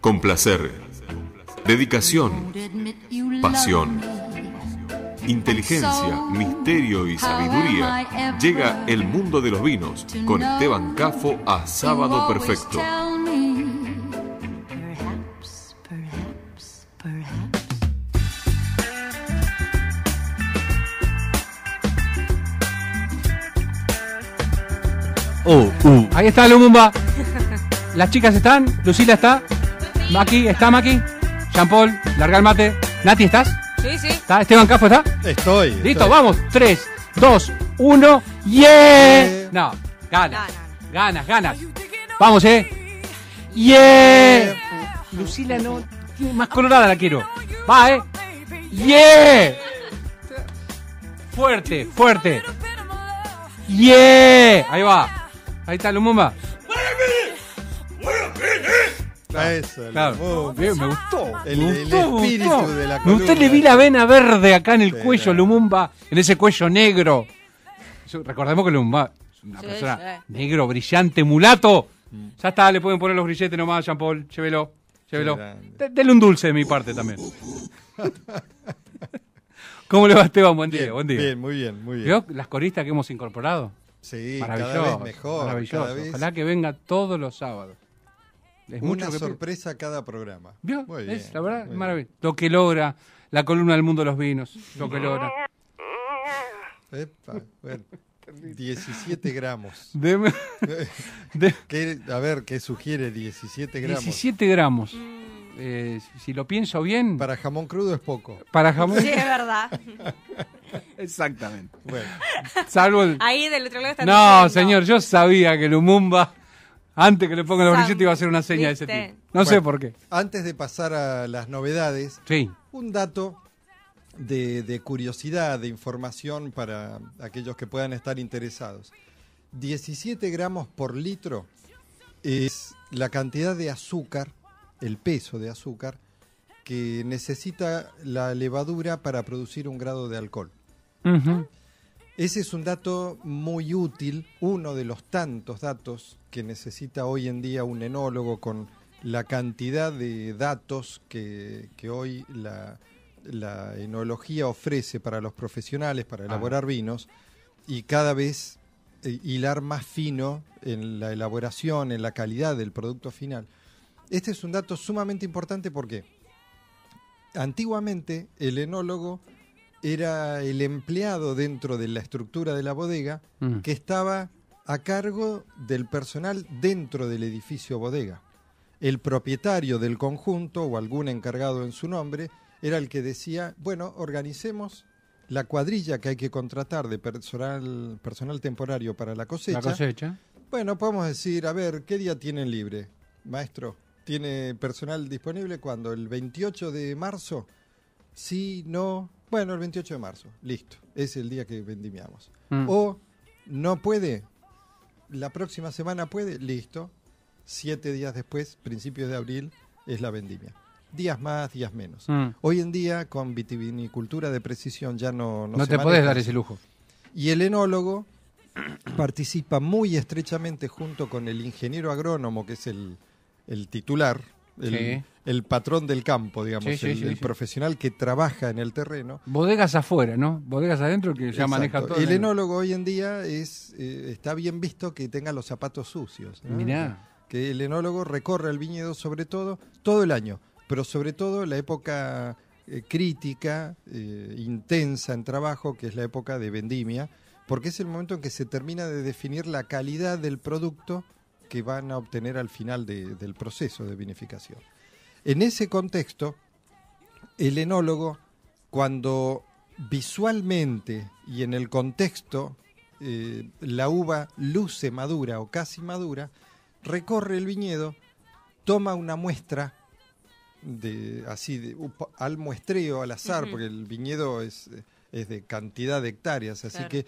Con placer, dedicación, pasión, inteligencia, misterio y sabiduría, llega el mundo de los vinos con Esteban Cafo a Sábado Perfecto. Ahí está Lumumba. Las chicas están, Lucila está. Maki, ¿está Maki? Jean Paul, larga el mate. Nati, ¿estás? Sí, sí. ¿Está? ¿Esteban está? Estoy. Listo, vamos. 3, 2, 1, yeah. No, ganas. Ganas, ganas. Vamos, eh. Yeah. Lucila no. Más colorada la quiero. Va, eh. Yeah. Fuerte, fuerte. Yeah. Ahí va. Ahí está, Lumumba claro. me gustó. El, espíritu de la le vi la vena verde acá en el cuello, Lumumba, en ese cuello negro. recordemos que Lumumba es una persona negro, brillante, mulato. Mm. Ya está, le pueden poner los grilletes nomás, Jean Paul. Llévelo, llévelo. Dele un dulce de mi parte también. ¿Cómo le va, Esteban? Buen día, bien, buen día. muy bien, muy bien. las coristas que hemos incorporado? Sí, maravilloso, cada vez mejor. Maravilloso. Ojalá que venga todos los sábados. Es Una sorpresa cada programa. ¿Vio? Muy bien, la verdad, es maravilloso. Lo que logra la columna del mundo de los vinos. Lo que logra. bueno. 17 gramos. a ver, ¿qué sugiere 17 gramos? 17 gramos. Eh, si lo pienso bien. Para jamón crudo es poco. Para jamón. Sí, es verdad. Exactamente. Bueno. Salvo el... Ahí del otro lado está. No, señor, yo sabía que Lumumba antes que le pongan los brillitos iba a hacer una seña de ese tipo. No sé por qué. Antes de pasar a las novedades, un dato de, curiosidad, de información para aquellos que puedan estar interesados. 17 gramos por litro es la cantidad de azúcar, el peso de azúcar, que necesita la levadura para producir un grado de alcohol. Ese es un dato muy útil, uno de los tantos datos que necesita hoy en día un enólogo con la cantidad de datos que, hoy la, enología ofrece para los profesionales para ah. elaborar vinos y cada vez eh, hilar más fino en la elaboración, en la calidad del producto final. Este es un dato sumamente importante porque antiguamente el enólogo era el empleado dentro de la estructura de la bodega mm. que estaba a cargo del personal dentro del edificio bodega. El propietario del conjunto o algún encargado en su nombre era el que decía, bueno, organicemos la cuadrilla que hay que contratar de personal, personal temporario para la cosecha. La cosecha. Bueno, podemos decir, a ver, ¿qué día tienen libre, maestro? ¿Tiene personal disponible cuando? ¿El 28 de marzo? Sí, no, bueno, el 28 de marzo, listo. Es el día que vendimiamos. Mm. O no puede, la próxima semana puede, listo. Siete días después, principios de abril, es la vendimia. Días más, días menos. Mm. Hoy en día, con vitivinicultura de precisión, ya no... No, no te puedes dar ese lujo. Y el enólogo participa muy estrechamente junto con el ingeniero agrónomo, que es el, el titular, el, patrón del campo, digamos, el, profesional que trabaja en el terreno. Bodegas afuera, ¿no? Bodegas adentro que ya maneja todo. El enólogo hoy en día es eh, está bien visto que tenga los zapatos sucios. Mirá. Que el enólogo recorre el viñedo sobre todo, todo el año, pero sobre todo la época eh, crítica, eh, intensa en trabajo, que es la época de vendimia, porque es el momento en que se termina de definir la calidad del producto que van a obtener al final del proceso de vinificación. En ese contexto, el enólogo, cuando visualmente y en el contexto eh, la uva luce madura o casi madura, recorre el viñedo, toma una muestra de, así de, al muestreo, al azar, porque el viñedo es, de cantidad de hectáreas, así que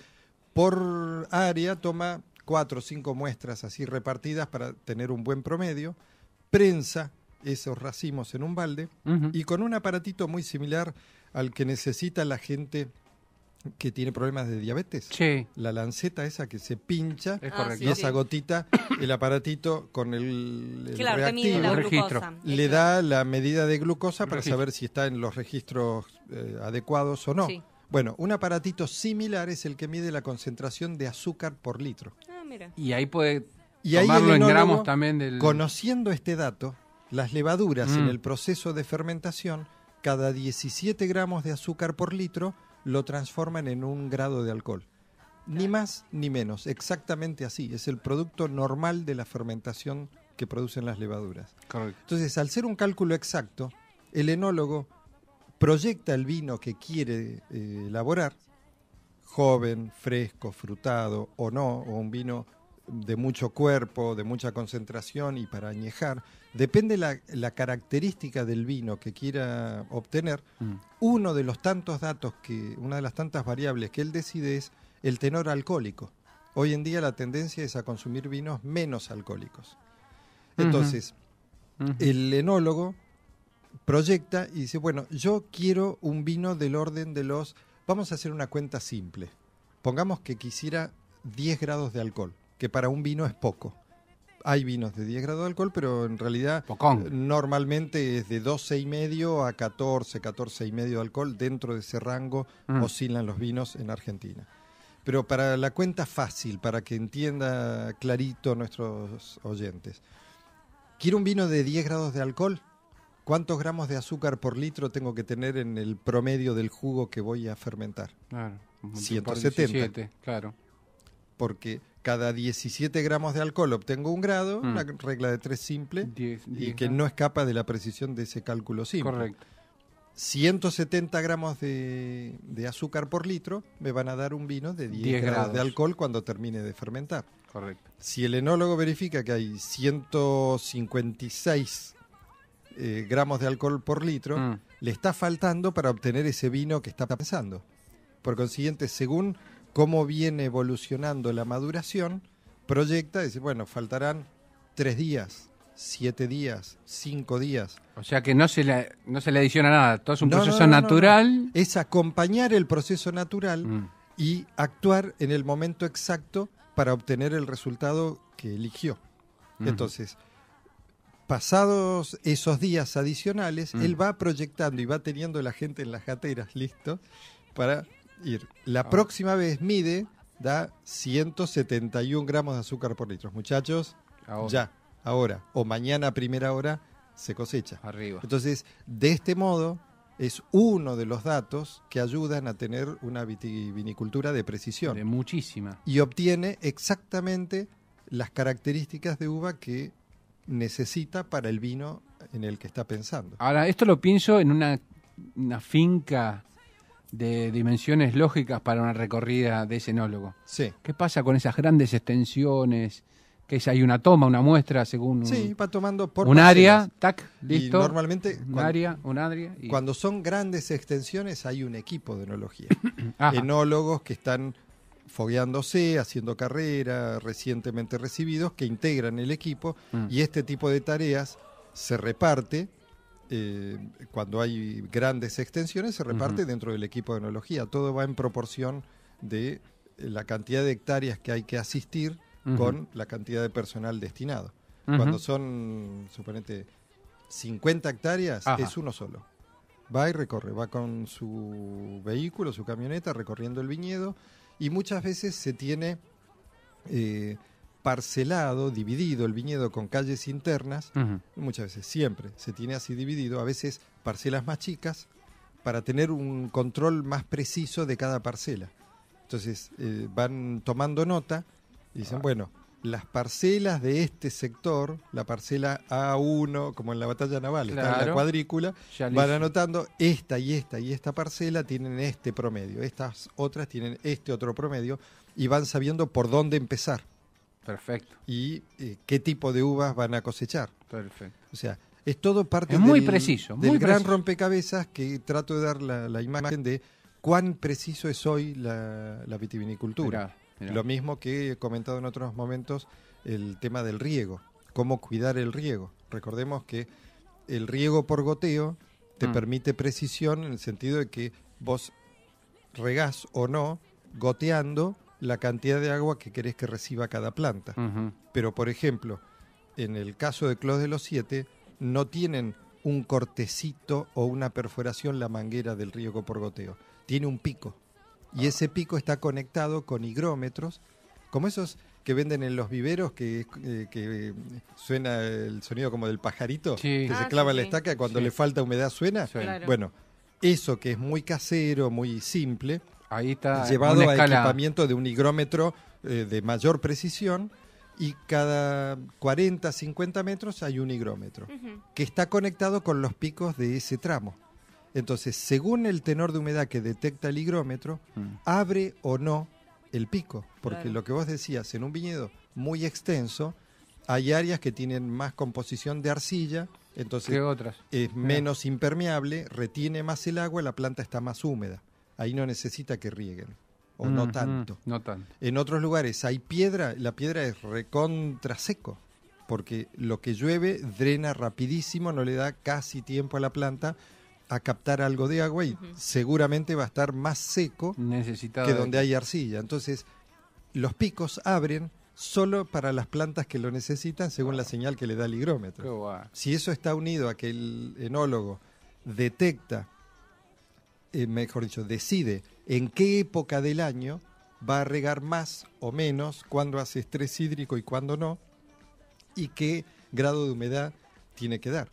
por área toma cuatro o cinco muestras así repartidas para tener un buen promedio, prensa esos racimos en un balde y con un aparatito muy similar al que necesita la gente que tiene problemas de diabetes. La lanceta esa que se pincha ah, y esa gotita, el aparatito con el, reactivo, le da la medida de glucosa para saber si está en los registros eh, adecuados o no. Bueno, un aparatito similar es el que mide la concentración de azúcar por litro. Y ahí puede y en gramos también del... Conociendo este dato, las levaduras en mm. el proceso de fermentación, cada 17 gramos de azúcar por litro lo transforman en un grado de alcohol. Ni más ni menos, exactamente así. Es el producto normal de la fermentación que producen las levaduras. Correcto. Entonces, al ser un cálculo exacto, el enólogo proyecta el vino que quiere eh, elaborar joven, fresco, frutado o no, o un vino de mucho cuerpo, de mucha concentración y para añejar, depende la, característica del vino que quiera obtener. Mm. Uno de los tantos datos que, una de las tantas variables que él decide es el tenor alcohólico. Hoy en día la tendencia es a consumir vinos menos alcohólicos. Entonces, el enólogo proyecta y dice, bueno, yo quiero un vino del orden de los Vamos a hacer una cuenta simple. Pongamos que quisiera 10 grados de alcohol, que para un vino es poco. Hay vinos de 10 grados de alcohol, pero en realidad normalmente es de 12 y medio a 14, 14 y medio de alcohol. Dentro de ese rango mm. oscilan los vinos en Argentina. Pero para la cuenta fácil, para que entienda clarito nuestros oyentes. Quiero un vino de 10 grados de alcohol ¿Cuántos gramos de azúcar por litro tengo que tener en el promedio del jugo que voy a fermentar? Claro. 170. claro. Porque cada 17 gramos de alcohol obtengo un grado, mm. La una regla de tres simple, y que ¿no? escapa de la precisión de ese cálculo simple. Correcto. 170 gramos de, azúcar por litro me van a dar un vino de 10, grados, de alcohol cuando termine de fermentar. Correcto. Si el enólogo verifica que hay 156 eh, gramos de alcohol por litro, mm. le está faltando para obtener ese vino que está pensando. Por consiguiente, según cómo viene evolucionando la maduración, proyecta, dice, bueno, faltarán tres días, siete días, cinco días. O sea que no se le, no se le adiciona nada, todo es un proceso natural. Es acompañar el proceso natural mm. y actuar en el momento exacto para obtener el resultado que eligió. Entonces, pasados esos días adicionales, mm. él va proyectando y va teniendo la gente en las jateras, listo, para ir. La ah. próxima vez mide, da 171 gramos de azúcar por litro. Muchachos, ya, ahora, o mañana a primera hora, se cosecha. Arriba. Entonces, de este modo, es uno de los datos que ayudan a tener una vitivinicultura de precisión. De muchísima. Y obtiene exactamente las características de uva que necesita para el vino en el que está pensando. Ahora, esto lo pienso en una, finca de dimensiones lógicas para una recorrida de ese Sí. ¿Qué pasa con esas grandes extensiones? Que si hay una toma, una muestra según un, sí, va tomando por un área, tac, listo. normalmente un área, un área. Cuando son grandes extensiones hay un equipo de enología, enólogos que están fogueándose, haciendo carrera, recientemente recibidos, que integran el equipo mm. y este tipo de tareas se reparte. Eh, cuando hay grandes extensiones, se reparte dentro del equipo de enología. Todo va en proporción de eh, la cantidad de hectáreas que hay que asistir con la cantidad de personal destinado. Cuando son, suponete, 50 hectáreas, es uno solo. Va y recorre, va con su vehículo, su camioneta, recorriendo el viñedo, y muchas veces se tiene eh, parcelado, dividido el viñedo con calles internas, muchas veces siempre se tiene así dividido, a veces parcelas más chicas, para tener un control más preciso de cada parcela. Entonces eh, van tomando nota y dicen, ah. bueno, las parcelas de este sector, la parcela A1, como en la batalla naval, está en la cuadrícula, van anotando esta y esta y esta parcela tienen este promedio, estas otras tienen este otro promedio y van sabiendo por dónde empezar. Perfecto. Y eh, qué tipo de uvas van a cosechar. Perfecto. O sea, es todo parte muy del, preciso, del gran rompecabezas que trato de dar la, imagen de cuán preciso es hoy la, vitivinicultura. Lo mismo que he comentado en otros momentos, el tema del riego, cómo cuidar el riego. Recordemos que el riego por goteo te mm. permite precisión en el sentido de que vos regás o no goteando la cantidad de agua que querés que reciba cada planta. Pero, por ejemplo, en el caso de Clos de los Siete, no tienen un cortecito o una perforación la manguera del riego por goteo. Tiene un pico. Y ese pico está conectado con higrómetros, como esos que venden en los viveros, que, eh, eh, suena el sonido como del pajarito, que se ah, clava la estaca, cuando le falta humedad suena. Bueno, eso que es muy casero, muy simple, Ahí está llevado a equipamiento de un higrómetro eh, de mayor precisión, y cada 40, 50 metros hay un higrómetro que está conectado con los picos de ese tramo. Entonces, según el tenor de humedad que detecta el higrómetro, mm. abre o no el pico. Porque lo que vos decías, en un viñedo muy extenso, hay áreas que tienen más composición de arcilla, entonces es menos impermeable, retiene más el agua, la planta está más húmeda. Ahí no necesita que rieguen, o no tanto. no tanto. En otros lugares hay piedra, la piedra es recontra seco, porque lo que llueve drena rapidísimo, no le da casi tiempo a la planta a captar algo de agua y seguramente va a estar más seco que donde hay arcilla. Entonces, los picos abren solo para las plantas que lo necesitan según la señal que le da el higrómetro. Si eso está unido a que el enólogo detecta, eh, mejor dicho, decide en qué época del año va a regar más o menos, cuándo hace estrés hídrico y cuándo no, y qué grado de humedad tiene que dar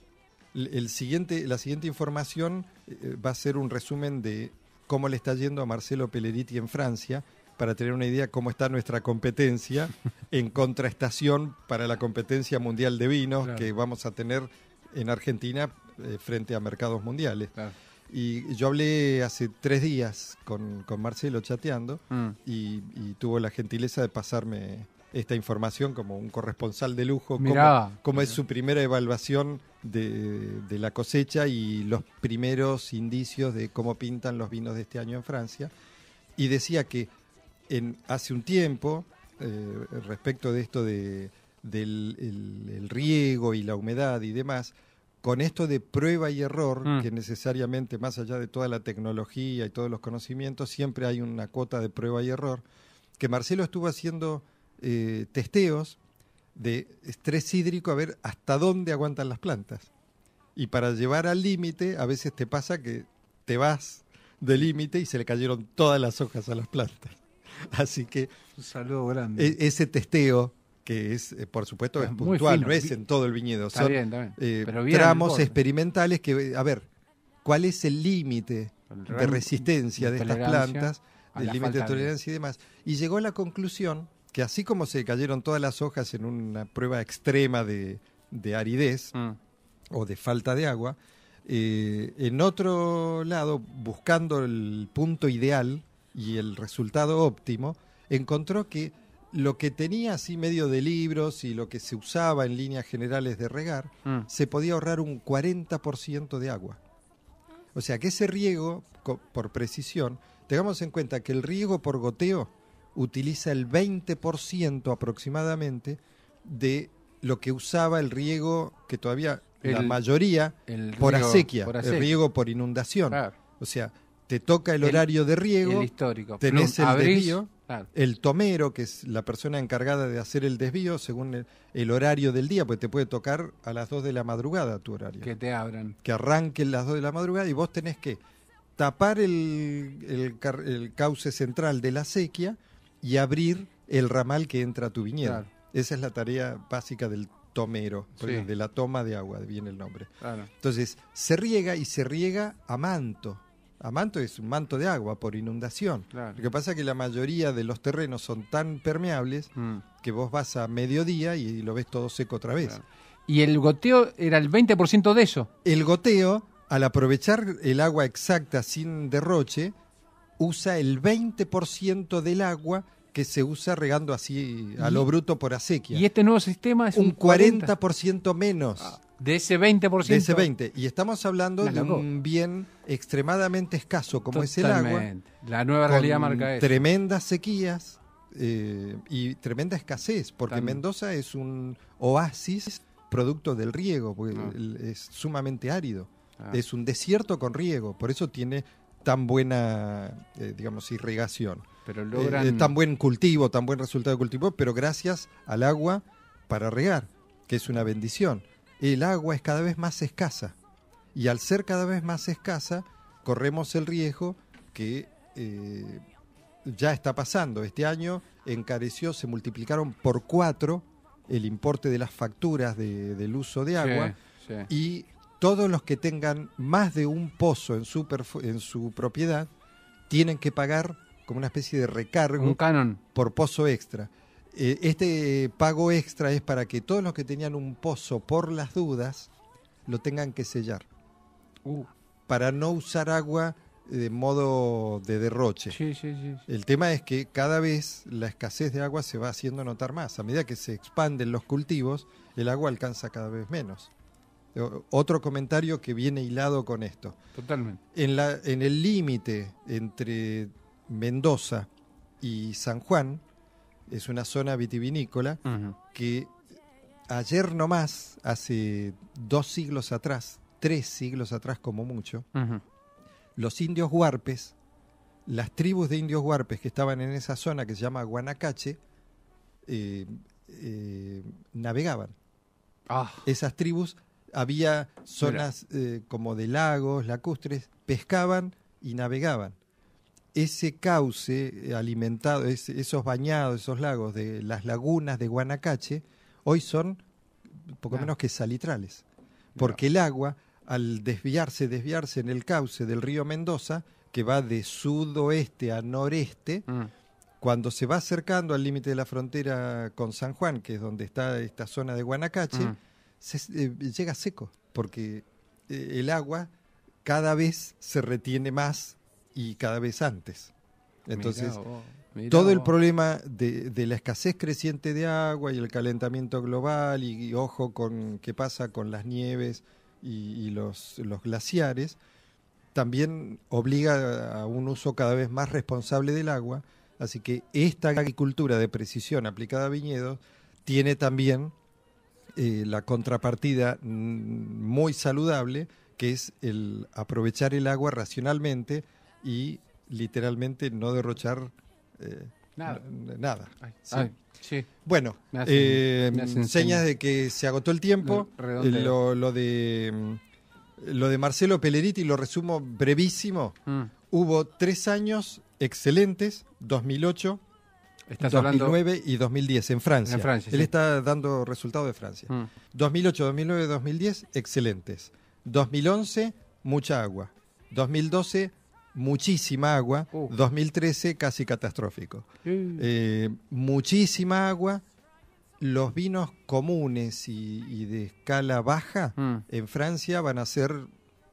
el siguiente, la siguiente información eh, eh, va a ser un resumen de cómo le está yendo a Marcelo Pelleriti en Francia, para tener una idea cómo está nuestra competencia en contraestación para la competencia mundial de vinos que vamos a tener en Argentina eh, frente a mercados mundiales. Y yo hablé hace tres días con, Marcelo chateando mm. y, tuvo la gentileza de pasarme esta información como un corresponsal de lujo, Mirá. cómo es su primera evaluación de, la cosecha y los primeros indicios de cómo pintan los vinos de este año en Francia. Y decía que hace un tiempo, eh, respecto de esto del riego y la humedad y demás, con esto de prueba y error, mm. que necesariamente más allá de toda la tecnología y todos los conocimientos, siempre hay una cuota de prueba y error, que Marcelo estuvo haciendo eh, testeos de estrés hídrico a ver hasta dónde aguantan las plantas. Y para llevar al límite, a veces te pasa que te vas de límite y se le cayeron todas las hojas a las plantas. Así que. Un saludo grande. E-, ese testeo, que es, eh, por supuesto, es, puntual, no es en todo el viñedo. Son eh, tramos experimentales que, a ver, ¿cuál es el límite de resistencia de, estas plantas? El límite de tolerancia y demás. Y llegó a la conclusión que así como se cayeron todas las hojas en una prueba extrema de, aridez mm. o de falta de agua, eh, en otro lado, buscando el punto ideal y el resultado óptimo, encontró que lo que tenía así medio de libros y lo que se usaba en líneas generales de regar, mm. se podía ahorrar un 40% de agua. O sea que ese riego, por precisión, tengamos en cuenta que el riego por goteo utiliza el 20% aproximadamente de lo que usaba el riego que todavía la mayoría por, acequia, el riego por inundación. O sea, te toca el horario de riego, tenés el desvío, el tomero, que es la persona encargada de hacer el desvío según el, horario del día, pues te puede tocar a las 2 de la madrugada tu horario. Que te abran. Que arranquen las 2 de la madrugada y vos tenés que tapar el cauce central de la acequia y abrir el ramal que entra a tu viñedo. Esa es la tarea básica del tomero, de la toma de agua, viene el nombre. Entonces, se riega y se riega a manto. A manto es un manto de agua por inundación. Lo que pasa es que la mayoría de los terrenos son tan permeables mm. que vos vas a mediodía y lo ves todo seco otra vez. ¿Y el goteo era el 20% de eso? El goteo, al aprovechar el agua exacta sin derroche, usa el 20% del agua que se usa regando así a lo bruto por acequia. Y este nuevo sistema es un, 40%, menos. Ah, de ese 20%. De ese 20%. Y estamos hablando de un bien extremadamente escaso como es el agua. La nueva realidad marca eso. Tremendas sequías eh, y tremenda escasez, porque Mendoza es un oasis producto del riego, porque ah. es sumamente árido. Ah. Es un desierto con riego, por eso tiene tan buena, eh, digamos, irrigación. Pero eh, eh, tan buen cultivo, tan buen resultado de cultivo, pero gracias al agua para regar, que es una bendición. El agua es cada vez más escasa y al ser cada vez más escasa, corremos el riesgo que ya está pasando. Este año encareció, se multiplicaron por cuatro el importe de las facturas del uso de agua y todos los que tengan más de un pozo en su, en su propiedad tienen que pagar como una especie de recargo un canon. por pozo extra. Eh, este pago extra es para que todos los que tenían un pozo por las dudas lo tengan que sellar. Uh. Para no usar agua de modo de derroche. El tema es que cada vez la escasez de agua se va haciendo notar más. A medida que se expanden los cultivos, el agua alcanza cada vez menos. Eh, otro comentario que viene hilado con esto. Totalmente. En, la, en el límite entre Mendoza y San Juan, es una zona vitivinícola que ayer nomás, hace dos siglos atrás, tres siglos atrás como mucho, los indios huarpes, las tribus de indios huarpes que estaban en esa zona que se llama Guanacache, eh, eh, navegaban. Ah. Esas tribus había zonas eh, como de lagos, lacustres, pescaban y navegaban. Ese cauce eh, alimentado, esos bañados, esos lagos de las lagunas de Guanacache, hoy son poco menos que salitrales, porque el agua, al desviarse, desviarse en el cauce del río Mendoza, que va de sudoeste a noreste, mm. cuando se va acercando al límite de la frontera con San Juan, que es donde está esta zona de Guanacache, mm. Eh, llega seco, porque eh, el agua cada vez se retiene más y cada vez antes. Entonces, todo el problema de, la escasez creciente de agua y el calentamiento global y, ojo con qué pasa con las nieves y, los, glaciares, también obliga a un uso cada vez más responsable del agua. Así que esta agricultura de precisión aplicada a viñedos tiene también eh, la contrapartida mm, muy saludable, que es el aprovechar el agua racionalmente y literalmente no derrochar eh, nada. Bueno, eh, señas de que se agotó el tiempo. Lo, de, mm, lo de Marcelo Peleriti, lo resumo brevísimo. Mm. Hubo tres años excelentes, 2008, 2009 y 2010 en Francia. Él está dando resultados de Francia. 2008, 2009, 2010, excelentes. 2011, mucha agua. 2012, muchísima agua. 2013, uh. casi catastrófico. Eh, muchísima agua. Los vinos comunes y, de escala baja mm. en Francia van a ser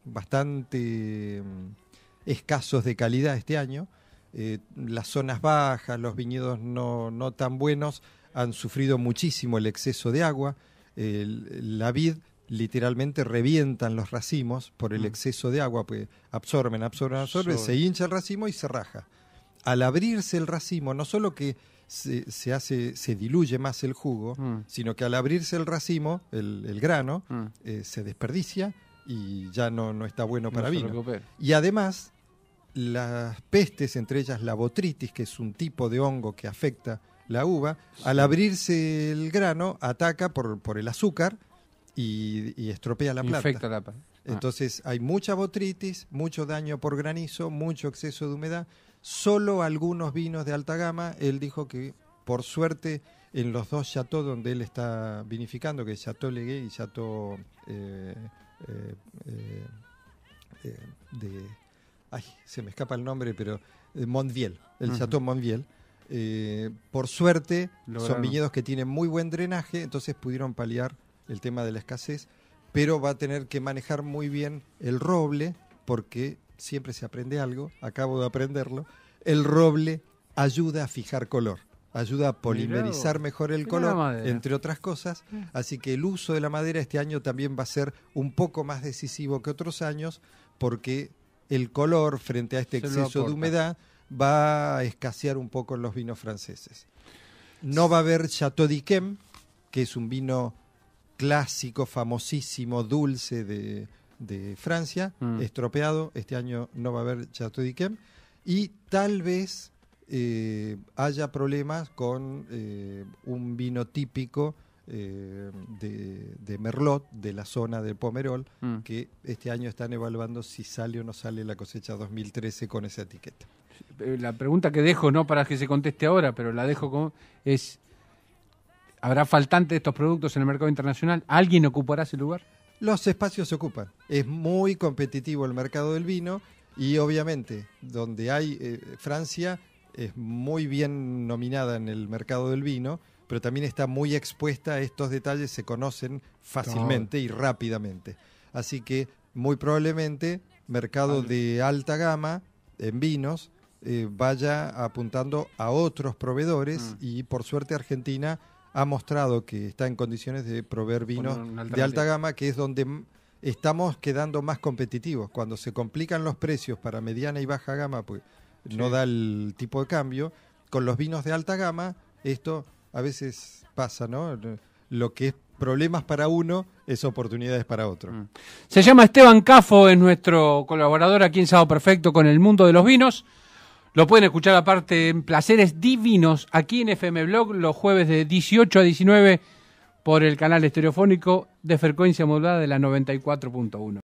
bastante mm, escasos de calidad este año eh, las zonas bajas, los viñedos no, tan buenos, han sufrido muchísimo el exceso de agua. la vid literalmente revientan los racimos por el mm. exceso de agua, pues absorben, absorben, absorben, se hincha el racimo y se raja. Al abrirse el racimo, no solo que se, se, hace, se diluye más el jugo, mm. sino que al abrirse el racimo, el, grano, mm. eh, se desperdicia y ya no, no está bueno para vino. Y además, las pestes, entre ellas la botritis, que es un tipo de hongo que afecta la uva, al abrirse el grano ataca por, el azúcar y, estropea la planta. Ah. Entonces hay mucha botritis, mucho daño por granizo, mucho exceso de humedad. Solo algunos vinos de alta gama, él dijo que por suerte en los dos chateaux donde él está vinificando, que es Chateau Legué y Chateau eh, eh, eh, de ay, se me escapa el nombre, pero eh, Montviel, el Chateau Montviel. Eh, por suerte, son viñedos que tienen muy buen drenaje, entonces pudieron paliar el tema de la escasez, pero va a tener que manejar muy bien el roble, porque siempre se aprende algo, acabo de aprenderlo. El roble ayuda a fijar color, ayuda a polimerizar mejor el color, entre otras cosas. Mm. Así que el uso de la madera este año también va a ser un poco más decisivo que otros años, porque el color frente a este exceso de humedad va a escasear un poco en los vinos franceses. No va a haber Chateau d'Iquem, que es un vino clásico, famosísimo, dulce de, Francia, mm. estropeado. Este año no va a haber Chateau d'Iquem. Y tal vez eh, haya problemas con eh, un vino típico eh, de, Merlot, de la zona del Pomerol, mm. que este año están evaluando si sale o no sale la cosecha 2013 con esa etiqueta. Eh, la pregunta que dejo, no para que se conteste ahora, pero la dejo como es, ¿habrá faltante de estos productos en el mercado internacional? ¿Alguien ocupará ese lugar? Los espacios se ocupan. Es muy competitivo el mercado del vino y obviamente donde hay eh, Francia es muy bien nominada en el mercado del vino pero también está muy expuesta a estos detalles, se conocen fácilmente y rápidamente. Así que muy probablemente mercado de alta gama en vinos eh, vaya apuntando a otros proveedores mm. y por suerte Argentina ha mostrado que está en condiciones de proveer vinos de alta gama, que es donde estamos quedando más competitivos. Cuando se complican los precios para mediana y baja gama, pues no da el tipo de cambio, con los vinos de alta gama esto a veces pasa, ¿no? Lo que es problemas para uno es oportunidades para otro. Mm. Se llama Esteban Cafo, es nuestro colaborador aquí en Sado Perfecto con el mundo de los vinos. Lo pueden escuchar aparte en Placeres Divinos aquí en FM Blog los jueves de 18 a 19 por el canal estereofónico de frecuencia modulada de la 94.1.